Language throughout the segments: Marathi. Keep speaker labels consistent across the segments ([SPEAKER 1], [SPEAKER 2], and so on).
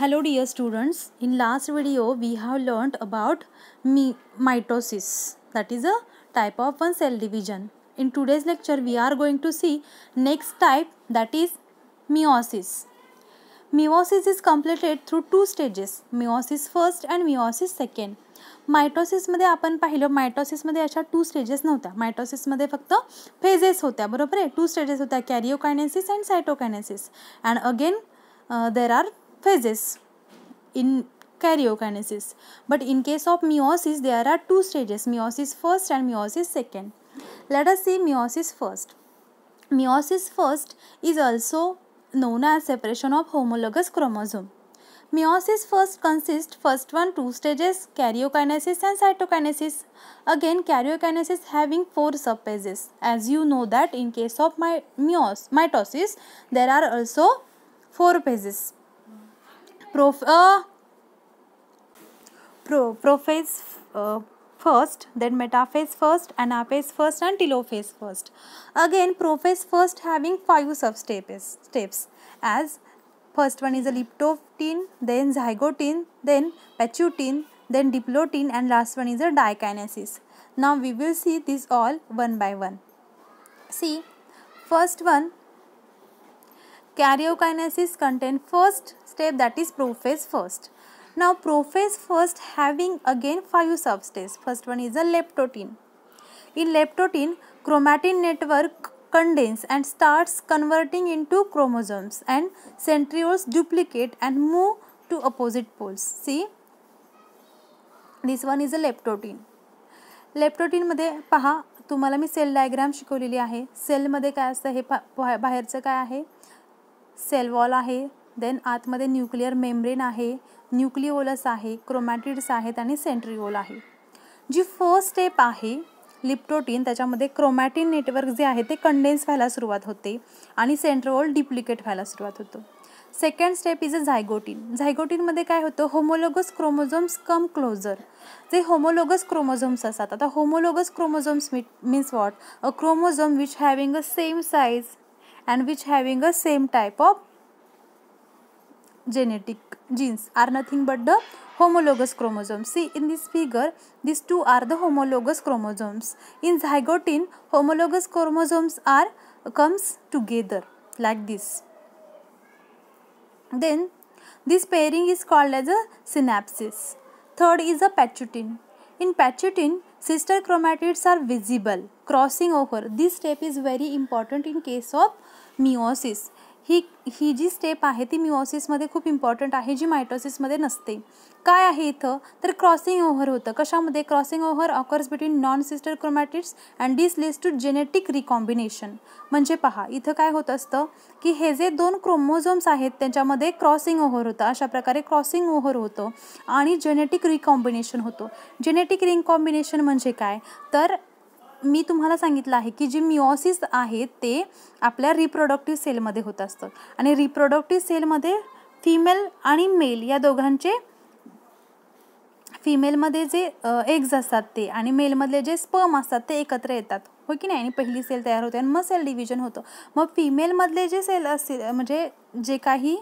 [SPEAKER 1] Hello dear students in last video we have learned about me mitosis that is a type of one cell division in today's lecture we are going to see next type that is meiosis meiosis is completed through two stages meiosis first and meiosis second मायटोसिसमध्ये आपण पाहिलं मायटोसिसमध्ये अशा टू स्टेजेस नव्हत्या मायटोसिसमध्ये फक्त फेजेस होत्या बरोबर आहे टू स्टेजेस होत्या karyokinesis and cytokinesis and again there are phases in karyokinesis. But in case of meiosis, there are two stages, meiosis first and meiosis second. Let us see meiosis first. Meiosis first is also known as separation of homologous chromosome. Meiosis first consists first one two stages karyokinesis and cytokinesis. Again karyokinesis having four subphases. As you know that in case of my meiosis, mitosis there are also four phases prof uh, pro prophase uh, first, then metaphase first, anaphase first and telophase first. Again prophase first having 5 substeps steps as first one is a leptotene, then zygotene, then pachyutine, then diplotene and last one is a diakinesis. Now we will see this all one by one. See first one Karyokinesis contain first step that is prophase first. Now prophase first having again five substates. First one is a leptotin. In leptotin, chromatin network condense and starts converting into chromosomes and centrioles duplicate and move to opposite poles. See, this one is a leptotin. लेप्टोटीनमध्ये पहा तुम्हाला मी सेल डायग्राम शिकवलेली आहे सेलमध्ये काय असतं हे बाहेरचं काय आहे वॉल आहे देन आतमध्ये न्यूक्लिअर मेम्ब्रेन आहे न्यूक्लिओलस आहे क्रोमॅटिड्स आहेत आणि सेंट्रिओल आहे जी फर्स्ट स्टेप आहे लिप्टोटीन त्याच्यामध्ये क्रोमॅटिन नेटवर्क जे आहे ते कंडेन्स व्हायला सुरुवात होते आणि सेंट्रोल डिप्लिकेट व्हायला सुरुवात होतो second step is a zygotene झायगोटीनमध्ये काय होतं होमोलोगस क्रोमोझोम्स कम क्लोजर जे होमोलोगस क्रोमोझोम्स असतात आता homologous chromosomes means what a chromosome which having a same size and which having a same type of genetic genes are nothing but the homologous chromosomes. See in this figure, these two are the homologous chromosomes. In zygote, homologous chromosomes are comes together like this. Then this pairing is called as a synapsis. Third is a pachytin. In pachytin, sister chromatids are visible, crossing over. This step is very important in case of meiosis ही ही जी स्टेप आहे ती मिओसिसमध्ये खूप इम्पॉर्टंट आहे जी मायटोसिसमध्ये नसते काय आहे इथं तर क्रॉसिंग ओव्हर होतं कशामध्ये crossing over occurs between non sister chromatids and this लिस्ट टू जेनेटिक रिकॉम्बिनेशन म्हणजे पहा इथं काय होत असतं की हे जे दोन क्रोमोझोम्स आहेत त्यांच्यामध्ये क्रॉसिंग ओव्हर होतं अशा प्रकारे क्रॉसिंग ओव्हर होतं आणि जेनेटिक रिकॉम्बिनेशन होतो जेनेटिक रिकॉम्बिनेशन म्हणजे काय तर मी तुम्हाला सांगितलं आहे की जे मिओसिस आहेत ते आपल्या रिप्रोडक्टिव्ह सेलमध्ये होत असतं आणि रिप्रोडक्टिव्ह सेलमध्ये फिमेल आणि मेल या दोघांचे फिमेलमध्ये जे एग्ज असतात ते आणि मेलमधले जे स्पर्म असतात ते एकत्र येतात हो की नाही आणि पहिली सेल तयार होते आणि मग सेल डिव्हिजन होतं मग फिमेलमधले जे सेल असतील म्हणजे जे काही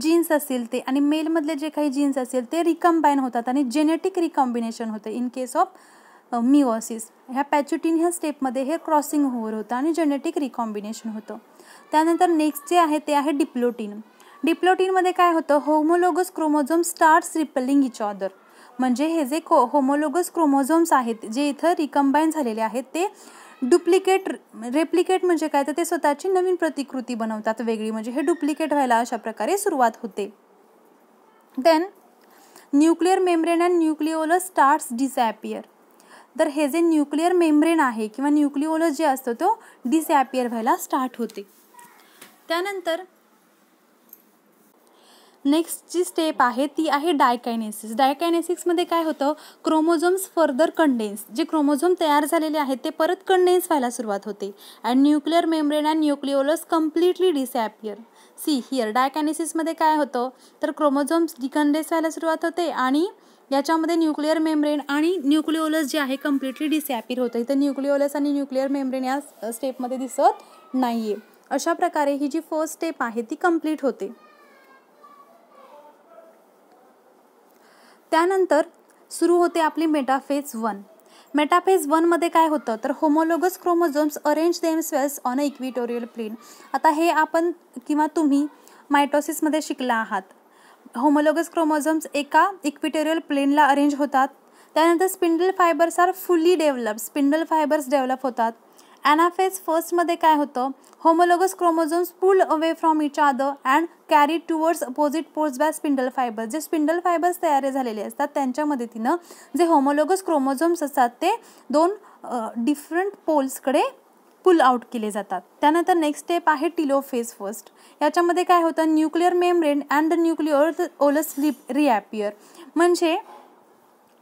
[SPEAKER 1] जीन्स असतील ते आणि मेलमधले जे काही जीन्स असेल ते रिकम्बाईन होतात आणि जेनेटिक रिकॉम्बिनेशन होतं इन केस ऑफ मिओसिस ह्या पॅच्युटीन ह्या स्टेपमध्ये हे क्रॉसिंग ओव्हर होतं आणि जेनेटिक रिकॉम्बिनेशन होतं त्यानंतर नेक्स्ट जे आहे ते आहे डिप्लोटीन डिप्लोटीनमध्ये काय होतं homologous chromosome starts repelling each other म्हणजे हे जे को होमोलोगस क्रोमोझोम्स आहेत जे इथं रिकम्बाईन झालेले आहेत ते डुप्लिकेट रेप्लिकेट म्हणजे काय तर ते स्वतःची नवीन प्रतिकृती बनवतात वेगळी म्हणजे हे डुप्लिकेट व्हायला अशा प्रकारे सुरुवात होते then nuclear membrane and nucleolus starts disappear तर हे जे न्यूक्लिअर मेम्ब्रेन आहे किंवा न्यूक्लिओलस जे असतो तो डिसॲपियर व्हायला स्टार्ट होते त्यानंतर नेक्स्ट जी स्टेप आहे ती आहे डायकायनेसिस डायकायनेसिक्समध्ये काय होतं क्रोमोझोम्स फर्दर कंडेन्स जे क्रोमोझोम तयार झालेले आहेत ते परत कंडेन्स व्हायला सुरुवात होते and nuclear membrane and nucleolus completely disappear see here डायकायनेसिसमध्ये काय होतं तर क्रोमोझोम्स डिकंडेन्स व्हायला सुरुवात होते आणि याच्यामध्ये न्यूक्लिअर मेम्ब्रेन आणि न्यूक्लिओलस जे आहे कम्प्लिटली डिसॅपिर होतं इथं न्यूक्लिओलस आणि न्यूक्लिअर मेम्ब्रेन या स्टेपमध्ये दिसत नाही आहे अशा प्रकारे ही जी फर्स्ट स्टेप आहे ती कम्प्लीट होते त्यानंतर सुरू होते आपली मेटाफेज वन मेटाफेज वनमध्ये काय होतं तर homologous chromosomes arrange cells on a equatorial plane आता हे आपण किंवा तुम्ही मायटोसिसमध्ये शिकला आहात होमोलोगस क्रोमोझोम्स एका इक्विटेरियल प्लेनला अरेंज होतात त्यानंतर spindle fibres are fully develop spindle fibres develop होतात ॲनाफेज फर्स्टमध्ये काय होतं homologous chromosomes pull away from each other and carry towards opposite poles by spindle fibres जे स्पिंडल फायबर्स तयार झालेले असतात त्यांच्या मदतीनं जे होमोलोगस क्रोमोझोम्स असतात ते दोन डिफरंट पोल्सकडे पुल आउट केले जातात त्यानंतर नेक्स्ट स्टेप आहे टिलो फेज फर्स्ट याच्यामध्ये काय होतं nuclear membrane and the nucleolus लिप रिॲपियर म्हणजे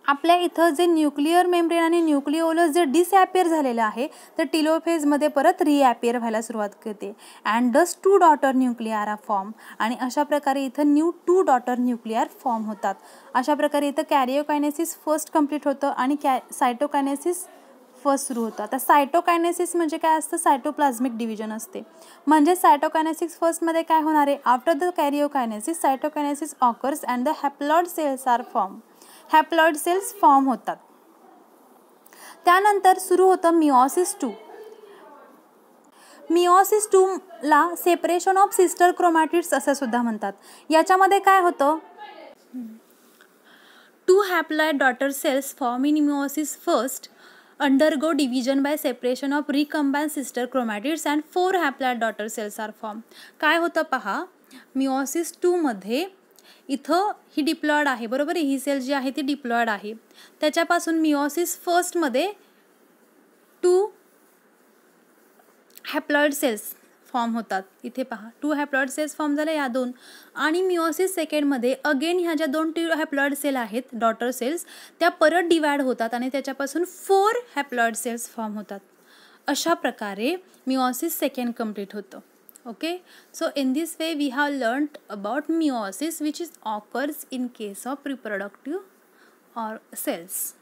[SPEAKER 1] आपल्या इथं जे न्यूक्लिअर मेम्ब्रेन आणि न्यूक्लिओलस जे डिसॲपियर झालेलं आहे तर टिलोफेजमध्ये परत रिॲपियर व्हायला सुरुवात करते and thus two daughter nuclear are form आणि अशा प्रकारे इथं new two daughter nuclear form होतात अशा प्रकारे इथं कॅरिओकायनेसिस फर्स्ट कंप्लीट होतं आणि कॅ सायटोकायनेसिस फर्स्ट सुरू होतं आता सायटोकायनेसिस म्हणजे काय असतं सायटोप्लाझ्मिक डिव्हिजन असते म्हणजे सायटोकायनेसिस फर्स्टमध्ये काय होणार आहे after the karyokinesis cytokinesis occurs and the haploid cells are form haploid cells form होतात त्यानंतर सुरू होतं मिओसिस टू मिओसिस टूला सेपरेशन ऑफ सिस्टर क्रोमॅटिट्स असं सुद्धा म्हणतात याच्यामध्ये काय होतं two haploid daughter cells form in meiosis first undergo division by separation of recombine sister chromatids and four haploid daughter cells are form काय होतं पहा मिओसिस टूमध्ये इथं ही डिप्लॉईड आहे बरोबर ही सेल जी आहे ती डिप्लॉईड आहे त्याच्यापासून मिओसिस फर्स्टमध्ये टू हॅप्लॉईड सेल्स फॉर्म होतात इथे पहा टू हॅप्लॉइड सेल्स फॉर्म झाल्या या दोन आणि मिओसिस सेकंडमध्ये अगेन ह्या ज्या दोन टू हॅप्लॉइड सेल आहेत डॉटर सेल्स त्या परत डिवाइड होतात आणि त्याच्यापासून फोर हॅप्लॉइड सेल्स फॉर्म होतात अशा प्रकारे मिओसिस सेकंड कंप्लीट होतं okay so in this way we have learned about meiosis which is occurs in case of reproductive or cells